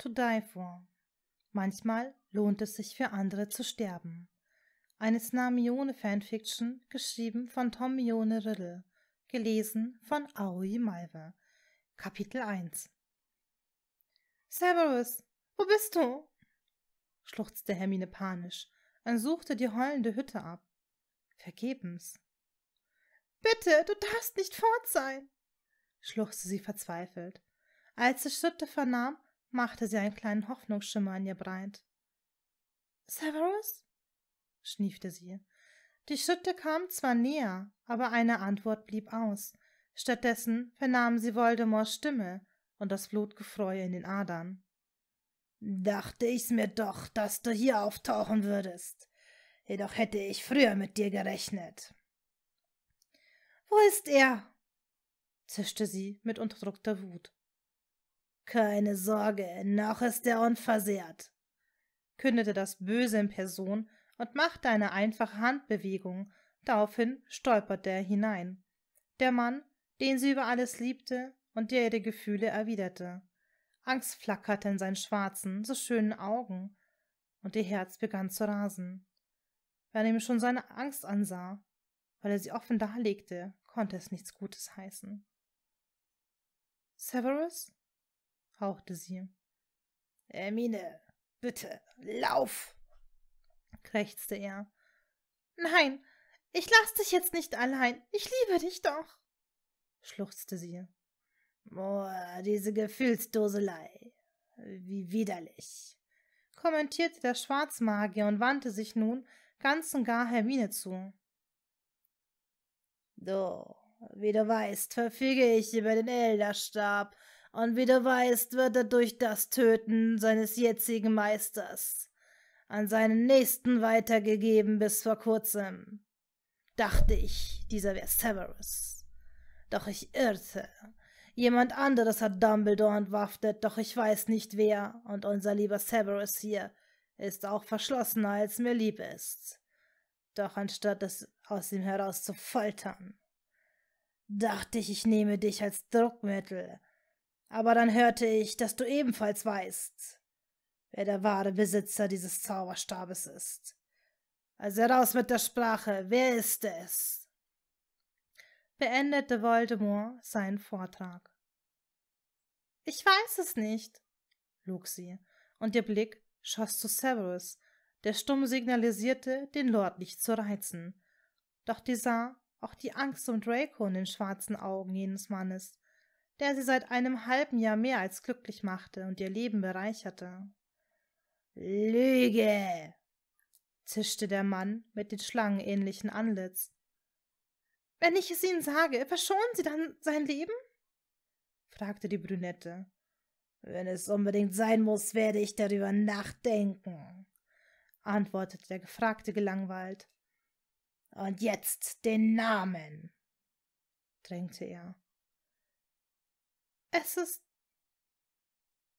To Die For. Manchmal lohnt es sich für andere zu sterben. Eines Namione fanfiction geschrieben von Tom Mione Riddle, gelesen von Aoi Malve. Kapitel 1 Severus, wo bist du? schluchzte Hermine panisch und suchte die heulende Hütte ab. Vergebens. Bitte, du darfst nicht fort sein, schluchzte sie verzweifelt. Als sie Schritte vernahm, machte sie einen kleinen Hoffnungsschimmer an ihr breit. Severus? schniefte sie. Die Schritte kamen zwar näher, aber eine Antwort blieb aus. Stattdessen vernahmen sie Voldemors Stimme und das Blutgefreue in den Adern. Dachte ich's mir doch, dass du hier auftauchen würdest. Jedoch hätte ich früher mit dir gerechnet. Wo ist er? zischte sie mit unterdrückter Wut. Keine Sorge, noch ist er unversehrt, kündete das Böse in Person und machte eine einfache Handbewegung, daraufhin stolperte er hinein. Der Mann, den sie über alles liebte und der ihre Gefühle erwiderte. Angst flackerte in seinen schwarzen, so schönen Augen, und ihr Herz begann zu rasen. Wer ihm schon seine Angst ansah, weil er sie offen darlegte, konnte es nichts Gutes heißen. Severus? hauchte sie. Hermine, bitte, lauf! krächzte er. Nein, ich lass dich jetzt nicht allein. Ich liebe dich doch, schluchzte sie. Oh, diese Gefühlsdoselei. Wie widerlich, kommentierte der Schwarzmagier und wandte sich nun ganz und gar Hermine zu. Du, wie du weißt, verfüge ich über den Elderstab und wie du weißt, wird er durch das Töten seines jetzigen Meisters an seinen Nächsten weitergegeben bis vor kurzem. Dachte ich, dieser wäre Severus. Doch ich irrte. Jemand anderes hat Dumbledore entwaffnet, doch ich weiß nicht wer, und unser lieber Severus hier ist auch verschlossener, als mir lieb ist. Doch anstatt es aus ihm heraus zu foltern, dachte ich, ich nehme dich als Druckmittel, aber dann hörte ich, dass du ebenfalls weißt, wer der wahre Besitzer dieses Zauberstabes ist. Also heraus mit der Sprache, wer ist es? beendete Voldemort seinen Vortrag. Ich weiß es nicht, log sie, und ihr Blick schoss zu Severus, der stumm signalisierte, den Lord nicht zu reizen. Doch die sah auch die Angst um Draco in den schwarzen Augen jenes Mannes, der sie seit einem halben Jahr mehr als glücklich machte und ihr Leben bereicherte. Lüge! zischte der Mann mit dem schlangenähnlichen Anlitz. Wenn ich es Ihnen sage, verschonen Sie dann sein Leben? fragte die Brünette. Wenn es unbedingt sein muss, werde ich darüber nachdenken, antwortete der Gefragte gelangweilt. Und jetzt den Namen, drängte er. Es ist.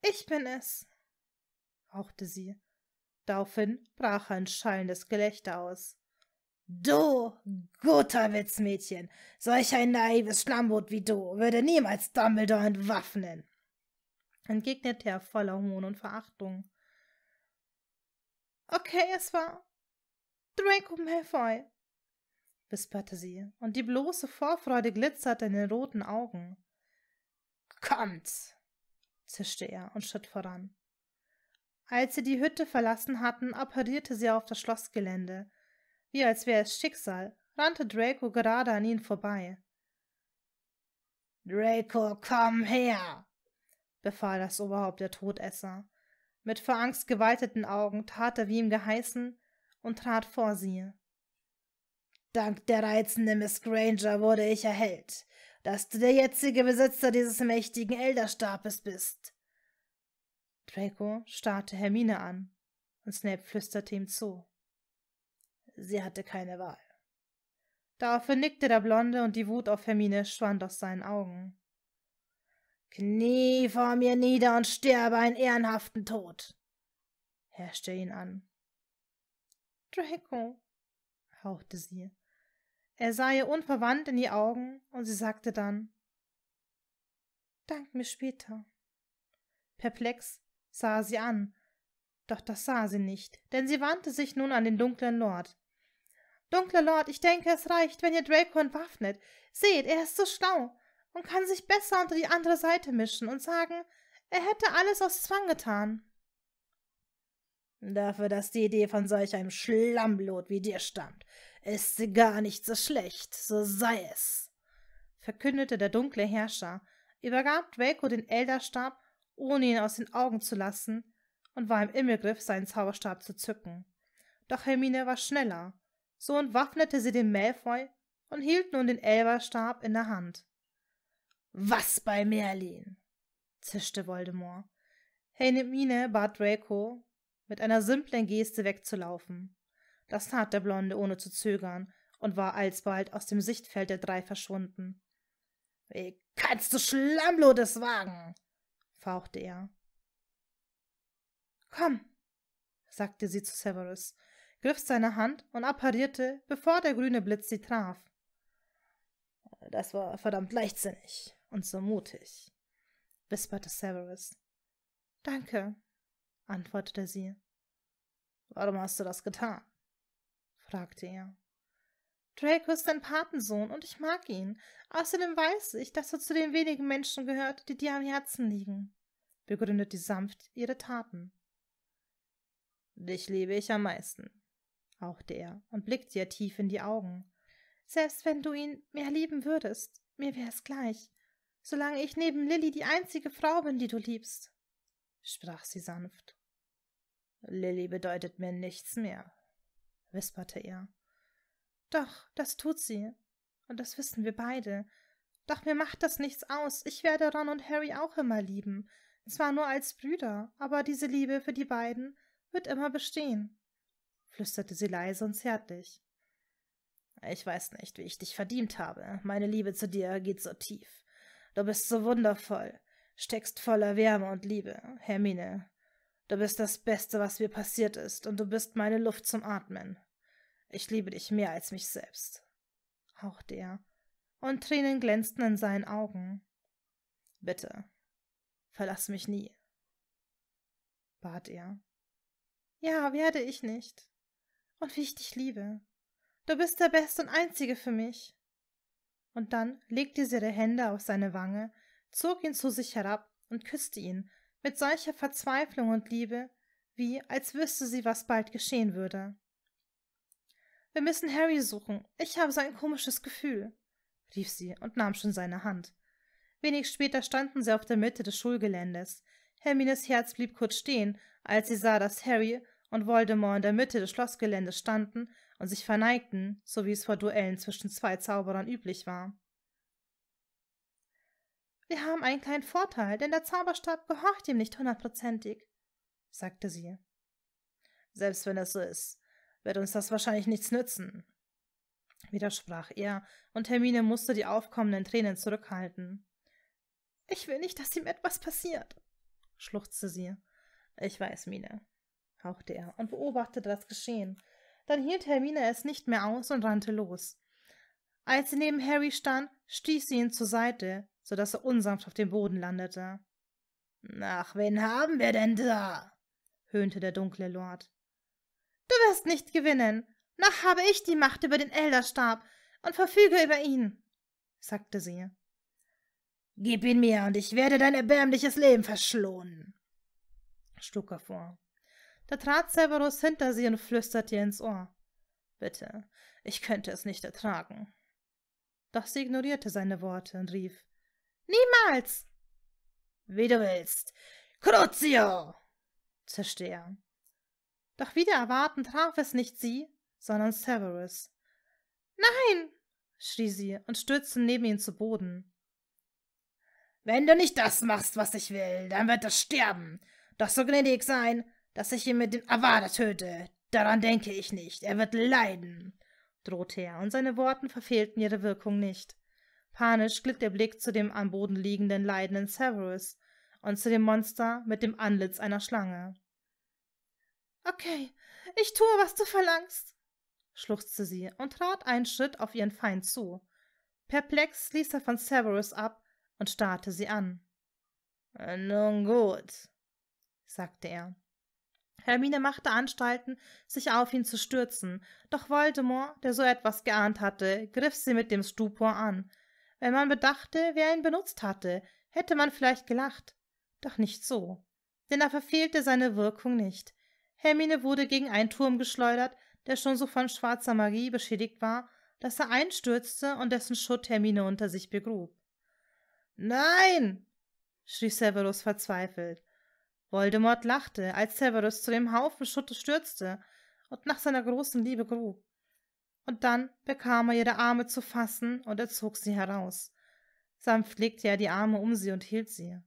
Ich bin es, hauchte sie. Daraufhin brach ein schallendes Gelächter aus. Du, guter Witzmädchen, solch ein naives Schlammboot wie du würde niemals Dumbledore entwaffnen, entgegnete er voller Hohn und Verachtung. Okay, es war Draco Malfoy, wisperte sie, und die bloße Vorfreude glitzerte in den roten Augen. Kommt! zischte er und schritt voran. Als sie die Hütte verlassen hatten, apparierte sie auf das Schlossgelände. Wie als wäre es Schicksal, rannte Draco gerade an ihnen vorbei. Draco, komm her! befahl das Oberhaupt der Todesser. Mit vor Angst geweiteten Augen tat er wie ihm geheißen und trat vor sie. Dank der reizenden Miss Granger wurde ich erhellt dass du der jetzige Besitzer dieses mächtigen Elderstabes bist. Draco starrte Hermine an und Snape flüsterte ihm zu. Sie hatte keine Wahl. Daraufhin nickte der Blonde und die Wut auf Hermine schwand aus seinen Augen. Knie vor mir nieder und sterbe einen ehrenhaften Tod, herrschte ihn an. Draco, hauchte sie. Er sah ihr unverwandt in die Augen und sie sagte dann: Dank mir später. Perplex sah sie an, doch das sah sie nicht, denn sie wandte sich nun an den dunklen Lord. Dunkler Lord, ich denke, es reicht, wenn ihr Draco entwaffnet. Seht, er ist so schlau und kann sich besser unter die andere Seite mischen und sagen, er hätte alles aus Zwang getan. Dafür, dass die Idee von solch einem Schlammblut wie dir stammt, ist gar nicht so schlecht, so sei es, verkündete der dunkle Herrscher, übergab Draco den Elderstab, ohne ihn aus den Augen zu lassen, und war im Immelgriff, seinen Zauberstab zu zücken. Doch Hermine war schneller, so entwaffnete sie den Malfoy und hielt nun den Elberstab in der Hand. Was bei Merlin? zischte Voldemort. Hermine bat Draco, mit einer simplen Geste wegzulaufen. Das tat der Blonde ohne zu zögern und war alsbald aus dem Sichtfeld der drei verschwunden. Wie kannst du Schlammlodes wagen? fauchte er. Komm, sagte sie zu Severus, griff seine Hand und apparierte, bevor der grüne Blitz sie traf. Das war verdammt leichtsinnig und so mutig, wisperte Severus. Danke, antwortete sie. Warum hast du das getan? fragte er. Draco ist dein Patensohn und ich mag ihn. Außerdem weiß ich, dass er zu den wenigen Menschen gehört, die dir am Herzen liegen, begründete sie sanft ihre Taten. Dich liebe ich am meisten, hauchte er und blickte ihr tief in die Augen. Selbst wenn du ihn mehr lieben würdest, mir wär's gleich, solange ich neben Lilly die einzige Frau bin, die du liebst, sprach sie sanft. Lilly bedeutet mir nichts mehr, wisperte er. Doch, das tut sie. Und das wissen wir beide. Doch mir macht das nichts aus. Ich werde Ron und Harry auch immer lieben. Zwar nur als Brüder, aber diese Liebe für die beiden wird immer bestehen, flüsterte sie leise und zärtlich. Ich weiß nicht, wie ich dich verdient habe. Meine Liebe zu dir geht so tief. Du bist so wundervoll, steckst voller Wärme und Liebe. Hermine, Du bist das Beste, was mir passiert ist, und du bist meine Luft zum Atmen. Ich liebe dich mehr als mich selbst, hauchte er, und Tränen glänzten in seinen Augen. Bitte, verlass mich nie, bat er. Ja, werde ich nicht. Und wie ich dich liebe. Du bist der Beste und Einzige für mich. Und dann legte sie ihre Hände auf seine Wange, zog ihn zu sich herab und küsste ihn, mit solcher Verzweiflung und Liebe, wie als wüsste sie, was bald geschehen würde. Wir müssen Harry suchen. Ich habe so ein komisches Gefühl, rief sie und nahm schon seine Hand. Wenig später standen sie auf der Mitte des Schulgeländes. Hermines Herz blieb kurz stehen, als sie sah, dass Harry und Voldemort in der Mitte des Schlossgeländes standen und sich verneigten, so wie es vor Duellen zwischen zwei Zauberern üblich war. Wir haben einen kleinen Vorteil, denn der Zauberstab gehorcht ihm nicht hundertprozentig, sagte sie. Selbst wenn es so ist, wird uns das wahrscheinlich nichts nützen, widersprach er, und Hermine musste die aufkommenden Tränen zurückhalten. Ich will nicht, dass ihm etwas passiert, schluchzte sie. Ich weiß, Mine, hauchte er und beobachtete das Geschehen. Dann hielt Hermine es nicht mehr aus und rannte los. Als sie neben Harry stand, stieß sie ihn zur Seite so dass er unsanft auf dem Boden landete. Ach, wen haben wir denn da? höhnte der dunkle Lord. Du wirst nicht gewinnen. Noch habe ich die Macht über den Elderstab und verfüge über ihn, sagte sie. Gib ihn mir, und ich werde dein erbärmliches Leben verschlonen, schlug er vor. Da trat Severus hinter sie und flüsterte ihr ins Ohr. Bitte, ich könnte es nicht ertragen. Doch sie ignorierte seine Worte und rief Niemals! Wie du willst. Crucio! zischte er. Doch wieder erwarten traf es nicht sie, sondern Severus. Nein! schrie sie und stürzte neben ihn zu Boden. Wenn du nicht das machst, was ich will, dann wird er sterben. Doch so gnädig sein, dass ich ihn mit dem Avada töte. Daran denke ich nicht. Er wird leiden, drohte er, und seine Worten verfehlten ihre Wirkung nicht. Panisch glitt der Blick zu dem am Boden liegenden leidenden Severus und zu dem Monster mit dem Antlitz einer Schlange. Okay, ich tue, was du verlangst, schluchzte sie und trat einen Schritt auf ihren Feind zu. Perplex ließ er von Severus ab und starrte sie an. Äh, nun gut, sagte er. Hermine machte Anstalten, sich auf ihn zu stürzen, doch Voldemort, der so etwas geahnt hatte, griff sie mit dem Stupor an wenn man bedachte, wer ihn benutzt hatte, hätte man vielleicht gelacht. Doch nicht so. Denn er verfehlte seine Wirkung nicht. Hermine wurde gegen einen Turm geschleudert, der schon so von schwarzer Magie beschädigt war, dass er einstürzte und dessen Schutt Hermine unter sich begrub. Nein! schrie Severus verzweifelt. Voldemort lachte, als Severus zu dem Haufen Schutt stürzte und nach seiner großen Liebe grub und dann bekam er ihre Arme zu fassen und er zog sie heraus. Sanft legte er die Arme um sie und hielt sie.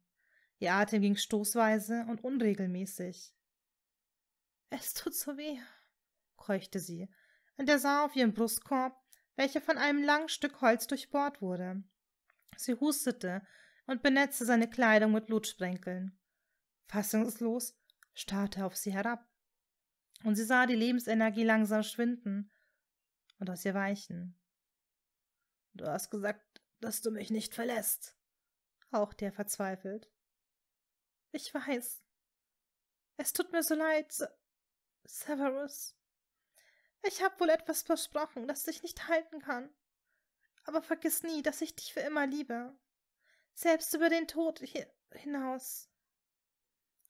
Ihr Atem ging stoßweise und unregelmäßig. Es tut so weh, keuchte sie, und er sah auf ihren Brustkorb, welcher von einem langen Stück Holz durchbohrt wurde. Sie hustete und benetzte seine Kleidung mit Blutsprenkeln. Fassungslos starrte er auf sie herab. Und sie sah die Lebensenergie langsam schwinden, und aus ihr weichen. Du hast gesagt, dass du mich nicht verlässt, haucht er verzweifelt. Ich weiß. Es tut mir so leid, Se Severus. Ich habe wohl etwas versprochen, das dich nicht halten kann. Aber vergiss nie, dass ich dich für immer liebe. Selbst über den Tod hi hinaus.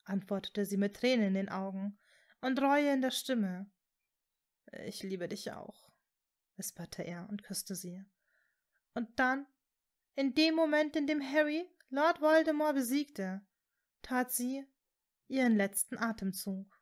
Antwortete sie mit Tränen in den Augen und Reue in der Stimme. Ich liebe dich auch wisperte er und küsste sie. Und dann, in dem Moment, in dem Harry Lord Voldemort besiegte, tat sie ihren letzten Atemzug.